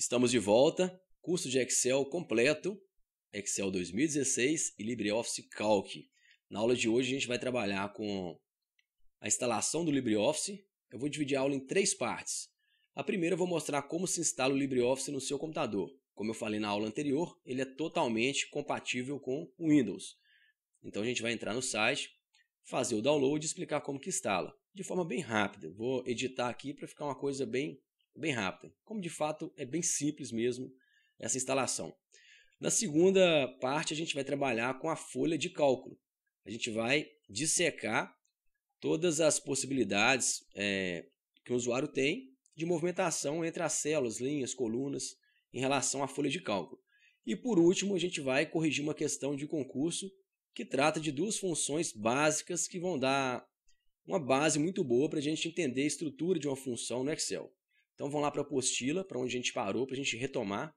Estamos de volta. Curso de Excel completo, Excel 2016 e LibreOffice Calc. Na aula de hoje a gente vai trabalhar com a instalação do LibreOffice. Eu vou dividir a aula em três partes. A primeira eu vou mostrar como se instala o LibreOffice no seu computador. Como eu falei na aula anterior, ele é totalmente compatível com o Windows. Então a gente vai entrar no site, fazer o download e explicar como que instala. De forma bem rápida. Vou editar aqui para ficar uma coisa bem bem rápida, como de fato é bem simples mesmo essa instalação. Na segunda parte, a gente vai trabalhar com a folha de cálculo. A gente vai dissecar todas as possibilidades é, que o usuário tem de movimentação entre as células, linhas, colunas em relação à folha de cálculo. E por último, a gente vai corrigir uma questão de concurso que trata de duas funções básicas que vão dar uma base muito boa para a gente entender a estrutura de uma função no Excel. Então vamos lá para a apostila, para onde a gente parou, para a gente retomar.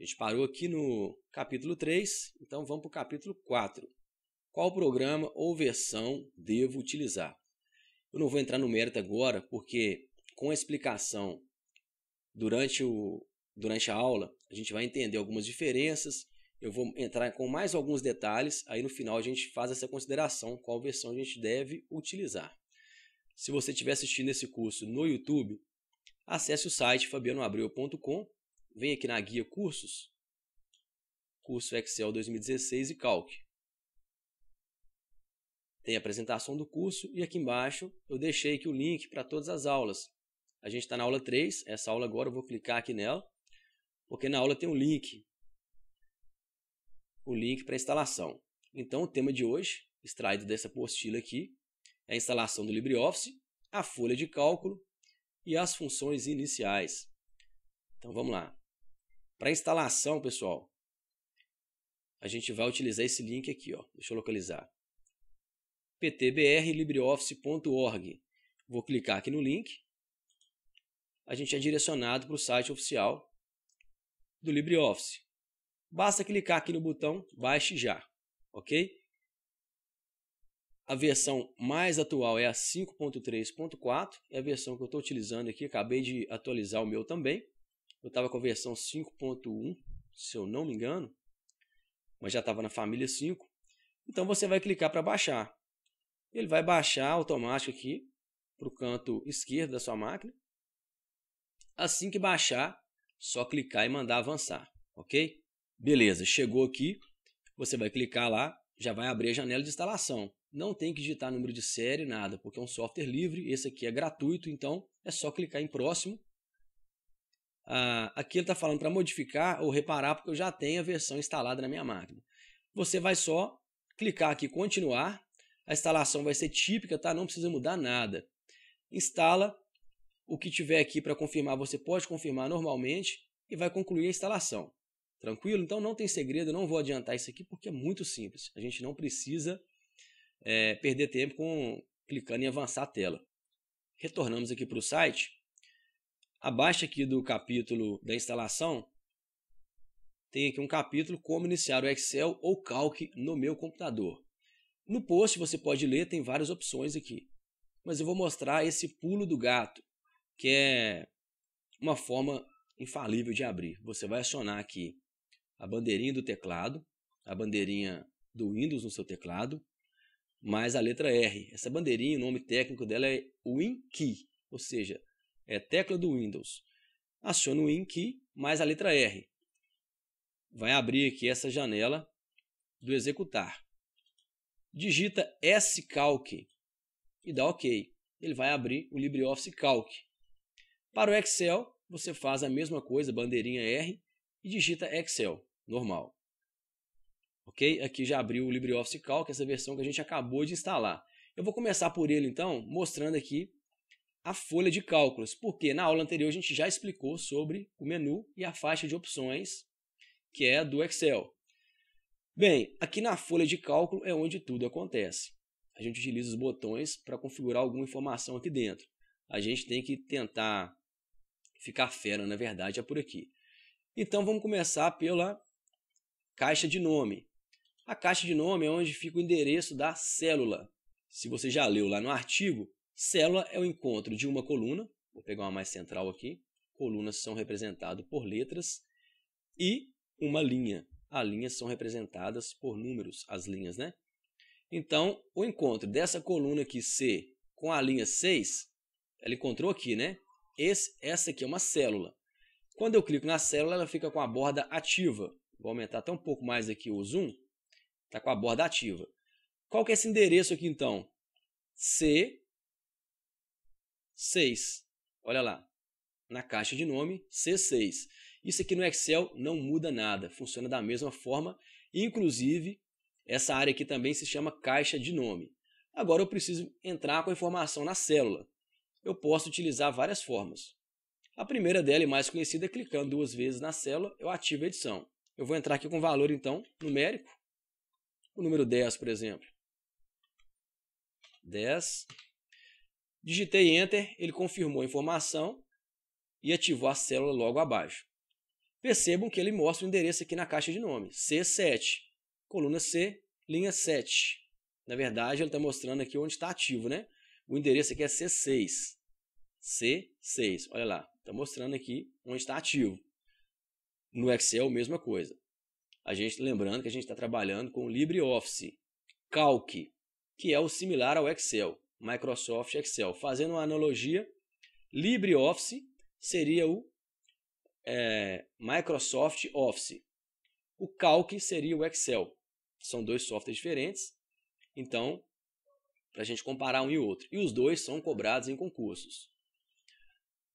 A gente parou aqui no capítulo 3, então vamos para o capítulo 4. Qual programa ou versão devo utilizar? Eu não vou entrar no mérito agora, porque com a explicação durante, o, durante a aula, a gente vai entender algumas diferenças. Eu vou entrar com mais alguns detalhes, aí no final a gente faz essa consideração, qual versão a gente deve utilizar. Se você estiver assistindo esse curso no YouTube, acesse o site fabianoabreu.com, vem aqui na guia Cursos, curso Excel 2016 e Calc. Tem a apresentação do curso e aqui embaixo eu deixei aqui o link para todas as aulas. A gente está na aula 3, essa aula agora eu vou clicar aqui nela, porque na aula tem um link, o link para instalação. Então o tema de hoje, extraído dessa apostila aqui, é a instalação do LibreOffice, a folha de cálculo e as funções iniciais. Então vamos lá. Para instalação, pessoal, a gente vai utilizar esse link aqui, ó. Deixa eu localizar. ptbrlibreoffice.org. Vou clicar aqui no link. A gente é direcionado para o site oficial do LibreOffice. Basta clicar aqui no botão baixe já, OK? A versão mais atual é a 5.3.4, é a versão que eu estou utilizando aqui, acabei de atualizar o meu também. Eu estava com a versão 5.1, se eu não me engano, mas já estava na família 5. Então você vai clicar para baixar. Ele vai baixar automático aqui para o canto esquerdo da sua máquina. Assim que baixar, só clicar e mandar avançar, ok? Beleza, chegou aqui, você vai clicar lá, já vai abrir a janela de instalação não tem que digitar número de série, nada, porque é um software livre, esse aqui é gratuito, então é só clicar em próximo. Ah, aqui ele está falando para modificar ou reparar, porque eu já tenho a versão instalada na minha máquina. Você vai só clicar aqui continuar, a instalação vai ser típica, tá? não precisa mudar nada. Instala, o que tiver aqui para confirmar, você pode confirmar normalmente e vai concluir a instalação. Tranquilo? Então não tem segredo, não vou adiantar isso aqui porque é muito simples. A gente não precisa é, perder tempo com clicando em avançar a tela. Retornamos aqui para o site. Abaixo aqui do capítulo da instalação, tem aqui um capítulo como iniciar o Excel ou Calc no meu computador. No post você pode ler, tem várias opções aqui. Mas eu vou mostrar esse pulo do gato, que é uma forma infalível de abrir. Você vai acionar aqui a bandeirinha do teclado, a bandeirinha do Windows no seu teclado, mais a letra R. Essa bandeirinha, o nome técnico dela é WinKey, ou seja, é tecla do Windows. Aciona o WinKey mais a letra R. Vai abrir aqui essa janela do executar. Digita scalc e dá OK. Ele vai abrir o LibreOffice Calc. Para o Excel, você faz a mesma coisa, bandeirinha R, e digita Excel, normal ok? Aqui já abriu o LibreOffice Calc, é essa versão que a gente acabou de instalar. Eu vou começar por ele então, mostrando aqui a folha de cálculos, porque na aula anterior a gente já explicou sobre o menu e a faixa de opções que é do Excel. Bem, aqui na folha de cálculo é onde tudo acontece. A gente utiliza os botões para configurar alguma informação aqui dentro. A gente tem que tentar ficar fera, na verdade, é por aqui. Então vamos começar pela caixa de nome. A caixa de nome é onde fica o endereço da célula. Se você já leu lá no artigo, célula é o encontro de uma coluna, vou pegar uma mais central aqui, colunas são representadas por letras, e uma linha. As linhas são representadas por números, as linhas, né? Então, o encontro dessa coluna aqui C com a linha 6, ela encontrou aqui, né? Esse, essa aqui é uma célula. Quando eu clico na célula, ela fica com a borda ativa. Vou aumentar até um pouco mais aqui o zoom Está com a borda ativa. Qual que é esse endereço aqui então? C6. Olha lá. Na caixa de nome, C6. Isso aqui no Excel não muda nada, funciona da mesma forma. Inclusive, essa área aqui também se chama caixa de nome. Agora eu preciso entrar com a informação na célula. Eu posso utilizar várias formas. A primeira dela e mais conhecida é clicando duas vezes na célula, eu ativo a edição. Eu vou entrar aqui com valor então numérico o número 10, por exemplo. 10. Digitei Enter, ele confirmou a informação e ativou a célula logo abaixo. Percebam que ele mostra o endereço aqui na caixa de nome, C7, coluna C, linha 7. Na verdade, ele está mostrando aqui onde está ativo, né? O endereço aqui é C6. C6, olha lá, está mostrando aqui onde está ativo. No Excel, mesma coisa a gente lembrando que a gente está trabalhando com o LibreOffice, Calc, que é o similar ao Excel, Microsoft Excel. Fazendo uma analogia, LibreOffice seria o é, Microsoft Office. O Calc seria o Excel. São dois softwares diferentes, então, para a gente comparar um e outro. E os dois são cobrados em concursos.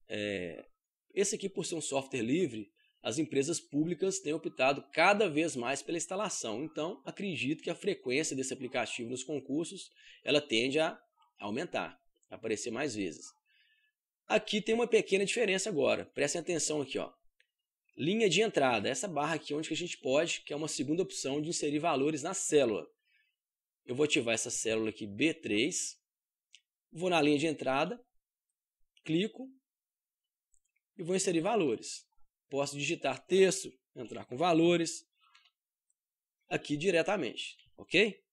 É, esse aqui, por ser um software livre, as empresas públicas têm optado cada vez mais pela instalação. Então, acredito que a frequência desse aplicativo nos concursos ela tende a aumentar, a aparecer mais vezes. Aqui tem uma pequena diferença agora. Prestem atenção aqui, ó. Linha de entrada, essa barra aqui é onde a gente pode, que é uma segunda opção de inserir valores na célula. Eu vou ativar essa célula aqui B3. Vou na linha de entrada, clico e vou inserir valores. Posso digitar texto, entrar com valores aqui diretamente, ok?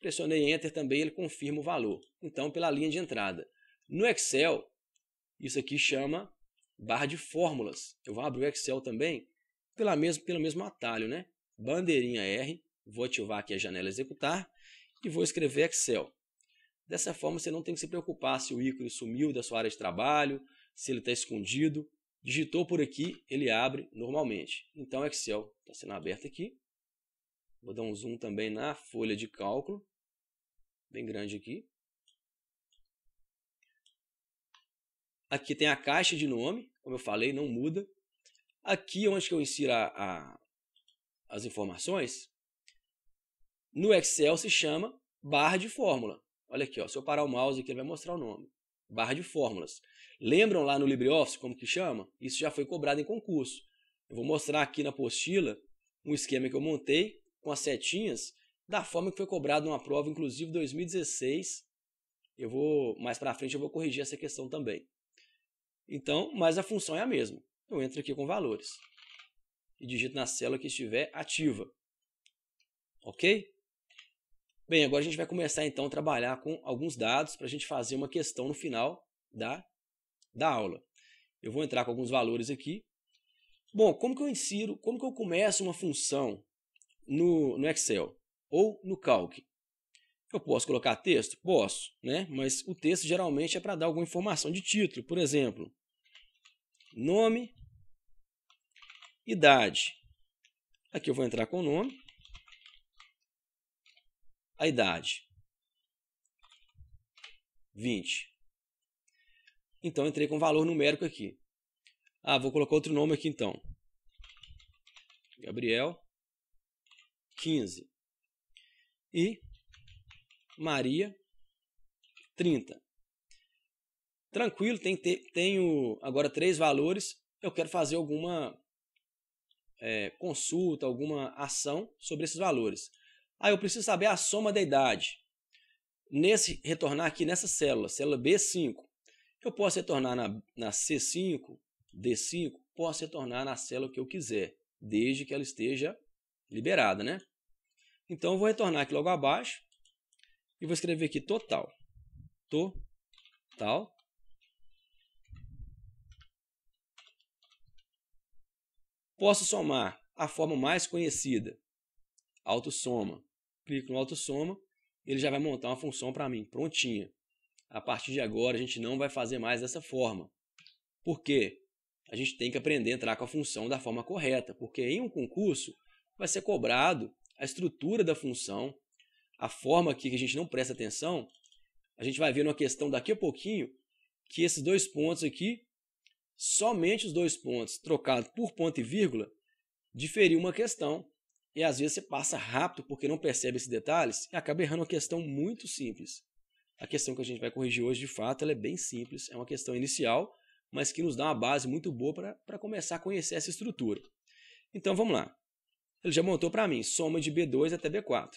Pressionei Enter também, ele confirma o valor. Então, pela linha de entrada. No Excel, isso aqui chama barra de fórmulas. Eu vou abrir o Excel também pela mesmo, pelo mesmo atalho, né? Bandeirinha R, vou ativar aqui a janela executar e vou escrever Excel. Dessa forma, você não tem que se preocupar se o ícone sumiu da sua área de trabalho, se ele está escondido. Digitou por aqui, ele abre normalmente. Então, Excel está sendo aberto aqui. Vou dar um zoom também na folha de cálculo, bem grande aqui. Aqui tem a caixa de nome, como eu falei, não muda. Aqui é onde que eu insiro a, a, as informações, no Excel se chama barra de fórmula. Olha aqui, ó, se eu parar o mouse aqui, ele vai mostrar o nome. Barra de fórmulas. Lembram lá no LibreOffice como que chama? Isso já foi cobrado em concurso. Eu vou mostrar aqui na apostila um esquema que eu montei com as setinhas da forma que foi cobrado numa prova, inclusive 2016. Eu vou mais para frente eu vou corrigir essa questão também. Então, mas a função é a mesma. Eu entro aqui com valores e digito na célula que estiver ativa. Ok? Bem, agora a gente vai começar então a trabalhar com alguns dados para a gente fazer uma questão no final da da aula. Eu vou entrar com alguns valores aqui. Bom, como que eu insiro, como que eu começo uma função no, no Excel ou no Calc? Eu posso colocar texto? Posso, né? Mas o texto geralmente é para dar alguma informação de título, por exemplo, nome, idade. Aqui eu vou entrar com o nome, a idade, 20. Então entrei com valor numérico aqui. Ah, vou colocar outro nome aqui então. Gabriel 15 e Maria 30. Tranquilo, tem, tenho agora três valores. Eu quero fazer alguma é, consulta, alguma ação sobre esses valores. ah, eu preciso saber a soma da idade. Nesse retornar aqui nessa célula, célula B5. Eu posso retornar na, na C5, D5, posso retornar na célula que eu quiser, desde que ela esteja liberada, né? Então, eu vou retornar aqui logo abaixo e vou escrever aqui total. Total. Posso somar a forma mais conhecida, autossoma. Clico no autossoma, ele já vai montar uma função para mim, prontinha a partir de agora a gente não vai fazer mais dessa forma. Por quê? A gente tem que aprender a entrar com a função da forma correta, porque em um concurso vai ser cobrado a estrutura da função, a forma aqui que a gente não presta atenção. A gente vai ver numa questão daqui a pouquinho que esses dois pontos aqui, somente os dois pontos trocados por ponto e vírgula, diferir uma questão. E às vezes você passa rápido porque não percebe esses detalhes e acaba errando uma questão muito simples. A questão que a gente vai corrigir hoje, de fato, ela é bem simples, é uma questão inicial, mas que nos dá uma base muito boa para começar a conhecer essa estrutura. Então vamos lá. Ele já montou para mim soma de B2 até B4.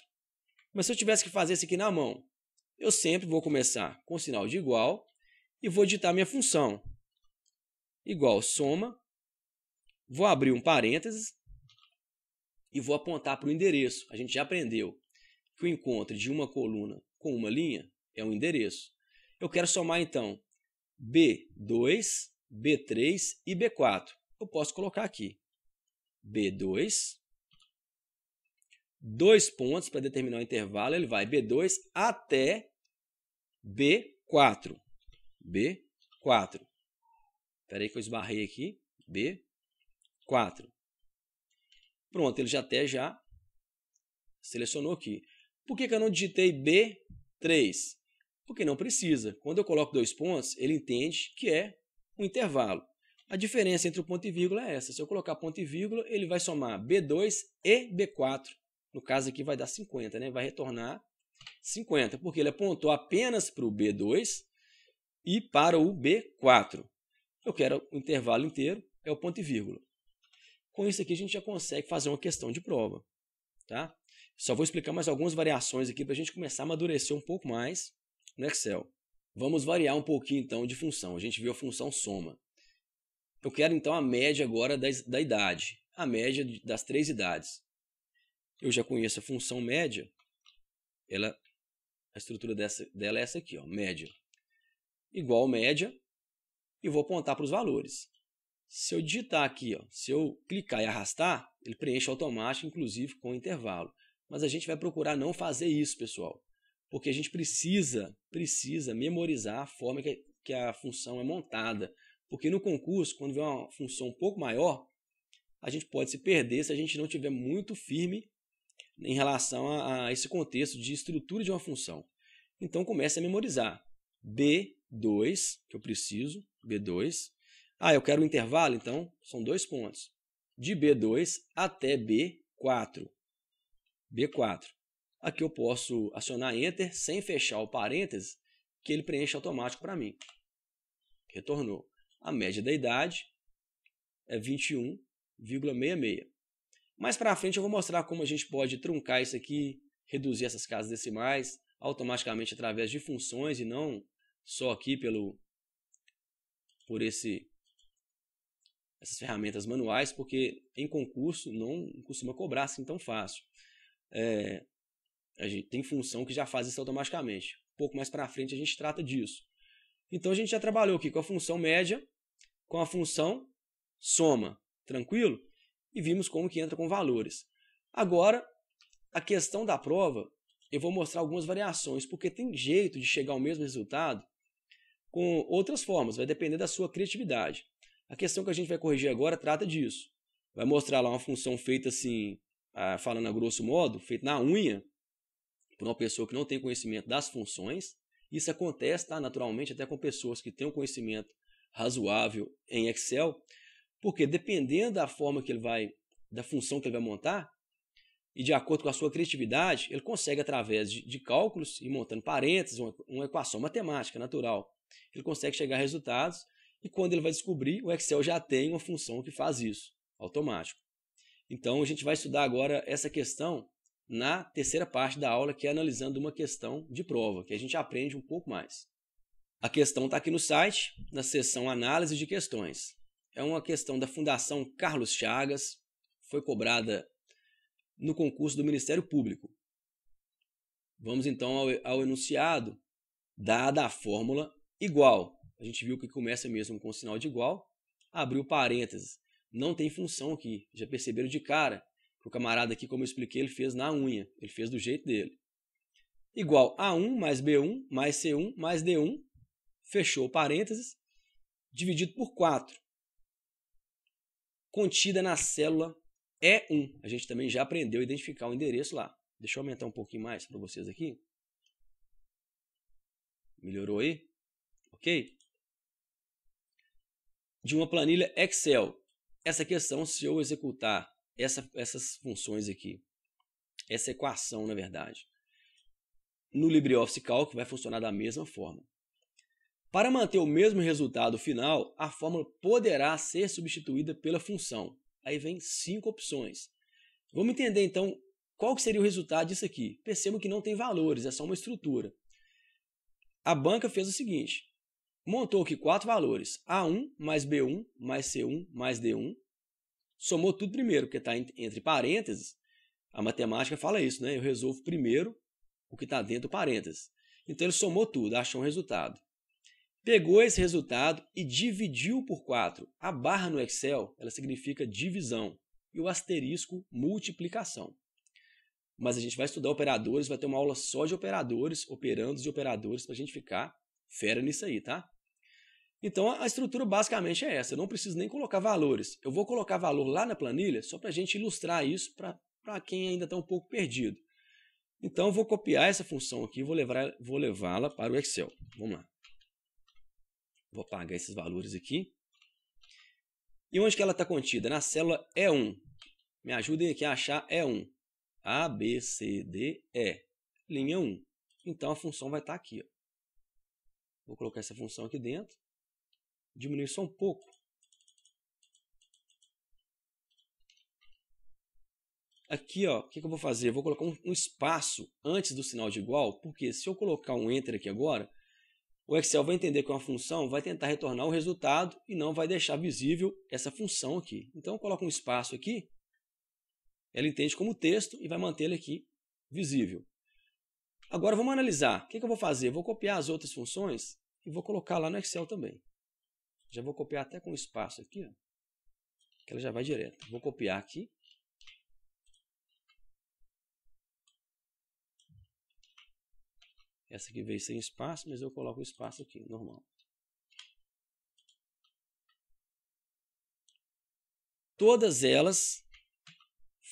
Mas se eu tivesse que fazer isso aqui na mão, eu sempre vou começar com o sinal de igual e vou digitar minha função. Igual soma, vou abrir um parênteses e vou apontar para o endereço. A gente já aprendeu que o encontro de uma coluna com uma linha é um endereço. Eu quero somar então B2, B3 e B4. Eu posso colocar aqui B2, dois pontos para determinar o intervalo, ele vai B2 até B4. B4. Espera aí que eu esbarrei aqui. B4. Pronto, ele já até já selecionou aqui. Por que, que eu não digitei B3? porque não precisa. Quando eu coloco dois pontos, ele entende que é um intervalo. A diferença entre o ponto e vírgula é essa. Se eu colocar ponto e vírgula, ele vai somar B2 e B4. No caso aqui vai dar 50, né? vai retornar 50, porque ele apontou apenas para o B2 e para o B4. Eu quero o intervalo inteiro, é o ponto e vírgula. Com isso aqui a gente já consegue fazer uma questão de prova. Tá? Só vou explicar mais algumas variações aqui para a gente começar a amadurecer um pouco mais no Excel. Vamos variar um pouquinho então de função. A gente viu a função soma. Eu quero então a média agora da, da idade, a média das três idades. Eu já conheço a função média. Ela, a estrutura dessa, dela é essa aqui, ó, média. Igual média, e vou apontar para os valores. Se eu digitar aqui, ó, se eu clicar e arrastar, ele preenche automático, inclusive com intervalo. Mas a gente vai procurar não fazer isso, pessoal porque a gente precisa, precisa memorizar a forma que, que a função é montada. Porque no concurso, quando vem uma função um pouco maior, a gente pode se perder se a gente não tiver muito firme em relação a, a esse contexto de estrutura de uma função. Então comece a memorizar. B2, que eu preciso, B2. Ah, eu quero um intervalo, então são dois pontos. De B2 até B4. B4 aqui eu posso acionar Enter sem fechar o parêntese, que ele preenche automático para mim. Retornou. A média da idade é 21,66. Mais para frente eu vou mostrar como a gente pode truncar isso aqui, reduzir essas casas decimais automaticamente através de funções e não só aqui pelo por esse essas ferramentas manuais, porque em concurso não costuma cobrar assim tão fácil. É, a gente tem função que já faz isso automaticamente. Um pouco mais para frente a gente trata disso. Então a gente já trabalhou aqui com a função média, com a função soma, tranquilo? E vimos como que entra com valores. Agora, a questão da prova, eu vou mostrar algumas variações, porque tem jeito de chegar ao mesmo resultado com outras formas, vai depender da sua criatividade. A questão que a gente vai corrigir agora trata disso. Vai mostrar lá uma função feita assim, ah, falando a grosso modo, feita na unha, por uma pessoa que não tem conhecimento das funções. Isso acontece tá, naturalmente até com pessoas que têm um conhecimento razoável em Excel, porque dependendo da forma que ele vai, da função que ele vai montar, e de acordo com a sua criatividade, ele consegue, através de, de cálculos e montando parênteses, uma, uma equação matemática natural, ele consegue chegar a resultados e quando ele vai descobrir, o Excel já tem uma função que faz isso, automático. Então, a gente vai estudar agora essa questão na terceira parte da aula, que é analisando uma questão de prova, que a gente aprende um pouco mais. A questão está aqui no site, na seção Análise de Questões. É uma questão da Fundação Carlos Chagas, foi cobrada no concurso do Ministério Público. Vamos então ao, ao enunciado, dada a fórmula igual. A gente viu que começa mesmo com o sinal de igual, abriu parênteses. Não tem função aqui, já perceberam de cara. O camarada aqui, como eu expliquei, ele fez na unha, ele fez do jeito dele. Igual A1 mais B1 mais C1 mais D1, fechou parênteses, dividido por 4. Contida na célula E1. A gente também já aprendeu a identificar o endereço lá. Deixa eu aumentar um pouquinho mais para vocês aqui. Melhorou aí? Ok? De uma planilha Excel. Essa questão, é se eu executar essa, essas funções aqui, essa equação, na verdade, no LibreOffice Calc vai funcionar da mesma forma. Para manter o mesmo resultado final, a fórmula poderá ser substituída pela função. Aí vem cinco opções. Vamos entender então qual que seria o resultado disso aqui. Percebam que não tem valores, é só uma estrutura. A banca fez o seguinte: montou aqui quatro valores: A1 mais B1 mais C1 mais D1 somou tudo primeiro, porque está entre parênteses. A matemática fala isso, né? Eu resolvo primeiro o que está dentro do parênteses. Então ele somou tudo, achou um resultado. Pegou esse resultado e dividiu por 4. A barra no Excel ela significa divisão e o asterisco multiplicação. Mas a gente vai estudar operadores, vai ter uma aula só de operadores, operandos e operadores para a gente ficar fera nisso aí, tá? Então a estrutura basicamente é essa. Eu não preciso nem colocar valores. Eu vou colocar valor lá na planilha só para a gente ilustrar isso para quem ainda está um pouco perdido. Então eu vou copiar essa função aqui e vou levá-la para o Excel. Vamos lá. Vou apagar esses valores aqui. E onde que ela está contida? Na célula E1. Me ajudem aqui a achar E1. A, B, C, D, E. Linha 1. Então a função vai estar tá aqui. Ó. Vou colocar essa função aqui dentro diminuir só um pouco. Aqui, ó, o que, que, eu vou fazer? Eu vou colocar um, um espaço antes do sinal de igual, porque se eu colocar um enter aqui agora, o Excel vai entender que é uma função, vai tentar retornar o resultado e não vai deixar visível essa função aqui. Então, eu coloco um espaço aqui, ela entende como texto e vai manter ele aqui visível. Agora, vamos analisar. O que, que eu vou fazer? Eu vou copiar as outras funções e vou colocar lá no Excel também. Já vou copiar até com espaço aqui, ó, que ela já vai direto. Vou copiar aqui. Essa aqui veio sem espaço, mas eu coloco o espaço aqui, normal. Todas elas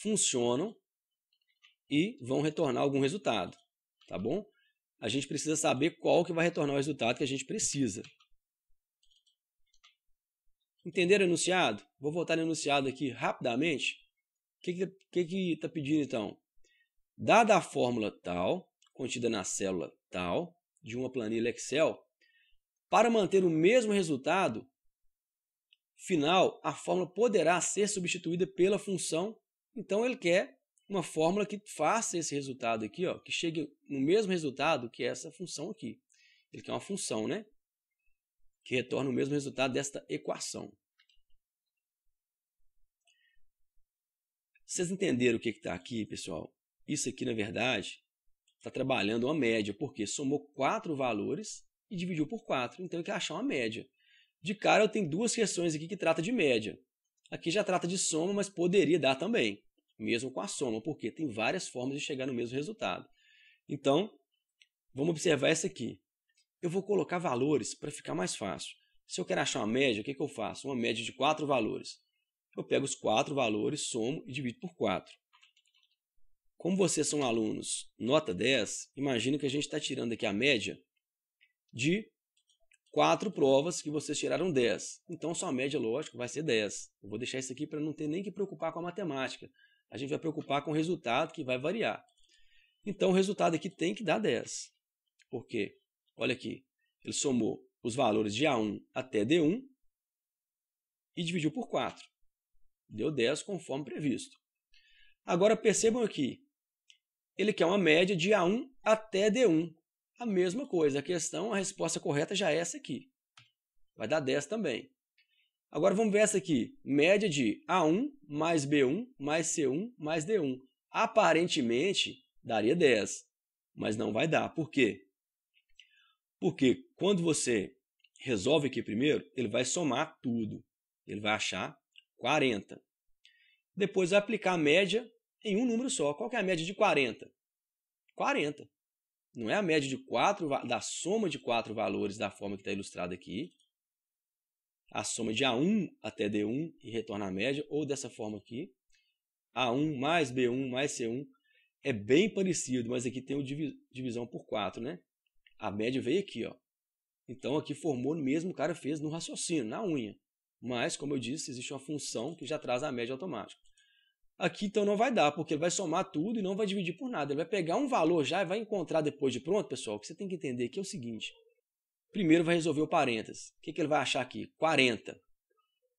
funcionam e vão retornar algum resultado, tá bom? A gente precisa saber qual que vai retornar o resultado que a gente precisa. Entenderam o enunciado? Vou voltar no enunciado aqui rapidamente. O que está que, que tá pedindo então? Dada a fórmula tal, contida na célula tal, de uma planilha Excel, para manter o mesmo resultado final, a fórmula poderá ser substituída pela função. Então ele quer uma fórmula que faça esse resultado aqui, ó, que chegue no mesmo resultado que essa função aqui. Ele quer uma função, né? que retorna o mesmo resultado desta equação. Vocês entenderam o que está aqui, pessoal? Isso aqui, na verdade, está trabalhando uma média, porque somou quatro valores e dividiu por quatro, então tem que achar uma média. De cara, eu tenho duas questões aqui que trata de média. Aqui já trata de soma, mas poderia dar também, mesmo com a soma, porque tem várias formas de chegar no mesmo resultado. Então, vamos observar essa aqui eu vou colocar valores para ficar mais fácil. Se eu quero achar uma média, o que, que eu faço? Uma média de quatro valores. Eu pego os quatro valores, somo e divido por quatro. Como vocês são alunos nota 10, Imagina que a gente está tirando aqui a média de quatro provas que vocês tiraram 10. Então, sua média, lógico, vai ser 10. Eu vou deixar isso aqui para não ter nem que preocupar com a matemática. A gente vai preocupar com o resultado que vai variar. Então, o resultado aqui tem que dar 10. Por quê? Olha aqui, ele somou os valores de A1 até D1 e dividiu por 4. Deu 10 conforme previsto. Agora percebam aqui, ele quer uma média de A1 até D1. A mesma coisa, a questão, a resposta correta já é essa aqui. Vai dar 10 também. Agora vamos ver essa aqui, média de A1 mais B1 mais C1 mais D1. Aparentemente daria 10, mas não vai dar. Por quê? Porque quando você resolve aqui primeiro, ele vai somar tudo. Ele vai achar 40. Depois vai aplicar a média em um número só. Qual é a média de 40? 40. Não é a média de quatro, da soma de quatro valores da forma que está ilustrada aqui. A soma de A1 até D1 e retorna a média, ou dessa forma aqui. A1 mais B1 mais C1 é bem parecido, mas aqui tem o divisão por 4, né? A média veio aqui, ó. Então aqui formou mesmo o cara fez no raciocínio, na unha. Mas, como eu disse, existe uma função que já traz a média automática. Aqui então não vai dar, porque ele vai somar tudo e não vai dividir por nada. Ele vai pegar um valor já e vai encontrar depois de pronto, pessoal. O que você tem que entender aqui é o seguinte. Primeiro vai resolver o parênteses. O que, que ele vai achar aqui? 40.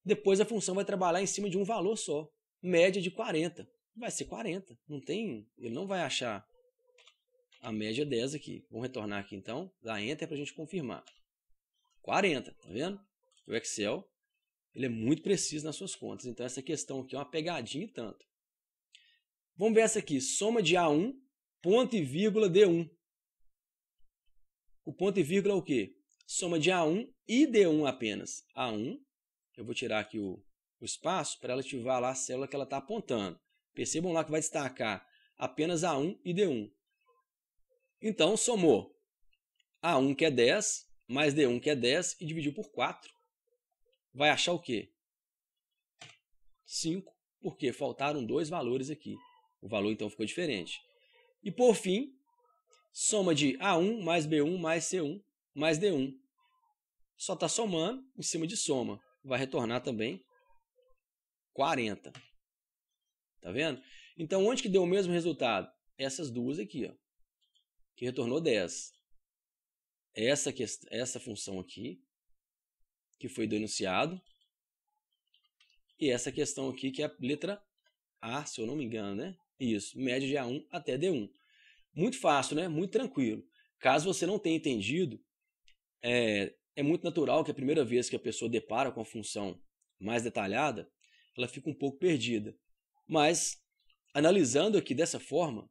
Depois a função vai trabalhar em cima de um valor só. Média de 40. Vai ser 40. Não tem. Ele não vai achar a média 10 é aqui. Vamos retornar aqui então, dá Enter para a gente confirmar. 40, tá vendo? O Excel ele é muito preciso nas suas contas, então essa questão aqui é uma pegadinha e tanto. Vamos ver essa aqui, soma de A1, ponto e vírgula D1. O ponto e vírgula é o quê? Soma de A1 e D1 apenas. A1, eu vou tirar aqui o, o espaço para ela ativar lá a célula que ela está apontando. Percebam lá que vai destacar apenas A1 e D1. Então, somou A1 que é 10, mais D1 que é 10 e dividiu por 4. Vai achar o quê? 5, porque faltaram dois valores aqui. O valor então ficou diferente. E por fim, soma de A1 mais B1 mais C1 mais D1. Só está somando em cima de soma. Vai retornar também 40. Tá vendo? Então, onde que deu o mesmo resultado? Essas duas aqui, ó que retornou 10. É essa, essa função aqui, que foi denunciado, e essa questão aqui, que é a letra A, se eu não me engano, né? Isso, média de A1 até D1. Muito fácil, né? Muito tranquilo. Caso você não tenha entendido, é, é muito natural que a primeira vez que a pessoa depara com a função mais detalhada, ela fica um pouco perdida. Mas, analisando aqui dessa forma,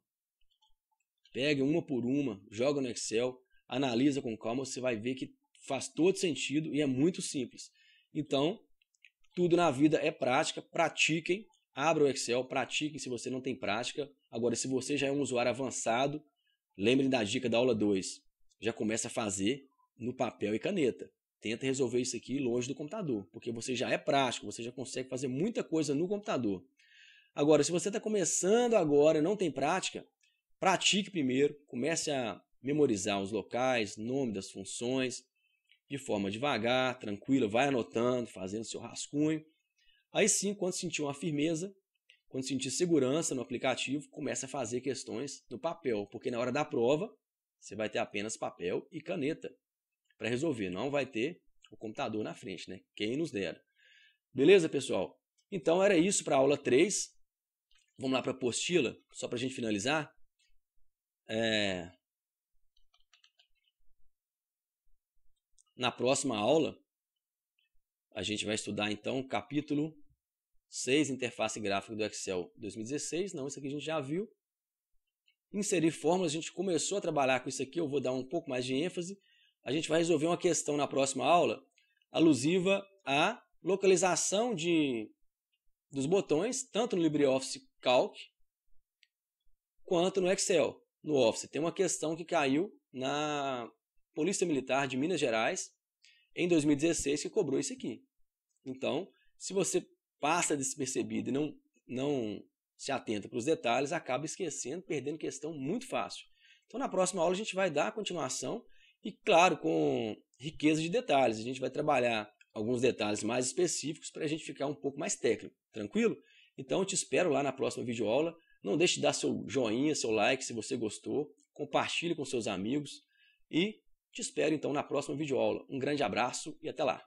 Pega uma por uma, joga no Excel, analisa com calma, você vai ver que faz todo sentido e é muito simples. Então, tudo na vida é prática, pratiquem, abra o Excel, pratiquem se você não tem prática. Agora, se você já é um usuário avançado, lembre da dica da aula 2. Já começa a fazer no papel e caneta. Tenta resolver isso aqui longe do computador, porque você já é prático, você já consegue fazer muita coisa no computador. Agora, se você está começando agora e não tem prática, Pratique primeiro, comece a memorizar os locais, nome das funções, de forma devagar, tranquila, vai anotando, fazendo seu rascunho. Aí sim, quando sentir uma firmeza, quando sentir segurança no aplicativo, comece a fazer questões no papel, porque na hora da prova você vai ter apenas papel e caneta para resolver, não vai ter o computador na frente, né? Quem nos dera. Beleza, pessoal? Então era isso para a aula 3. Vamos lá para a apostila, só para a gente finalizar é, na próxima aula, a gente vai estudar então o capítulo 6, interface gráfica do Excel 2016. Não, isso aqui a gente já viu. Inserir fórmulas, a gente começou a trabalhar com isso aqui, eu vou dar um pouco mais de ênfase. A gente vai resolver uma questão na próxima aula alusiva à localização de, dos botões, tanto no LibreOffice Calc quanto no Excel no Office. Tem uma questão que caiu na Polícia Militar de Minas Gerais em 2016 que cobrou isso aqui. Então, se você passa despercebido e não, não se atenta para os detalhes, acaba esquecendo, perdendo questão muito fácil. Então, na próxima aula, a gente vai dar a continuação e, claro, com riqueza de detalhes. A gente vai trabalhar alguns detalhes mais específicos para a gente ficar um pouco mais técnico, tranquilo? Então, eu te espero lá na próxima videoaula. Não deixe de dar seu joinha, seu like se você gostou. Compartilhe com seus amigos. E te espero então na próxima videoaula. Um grande abraço e até lá!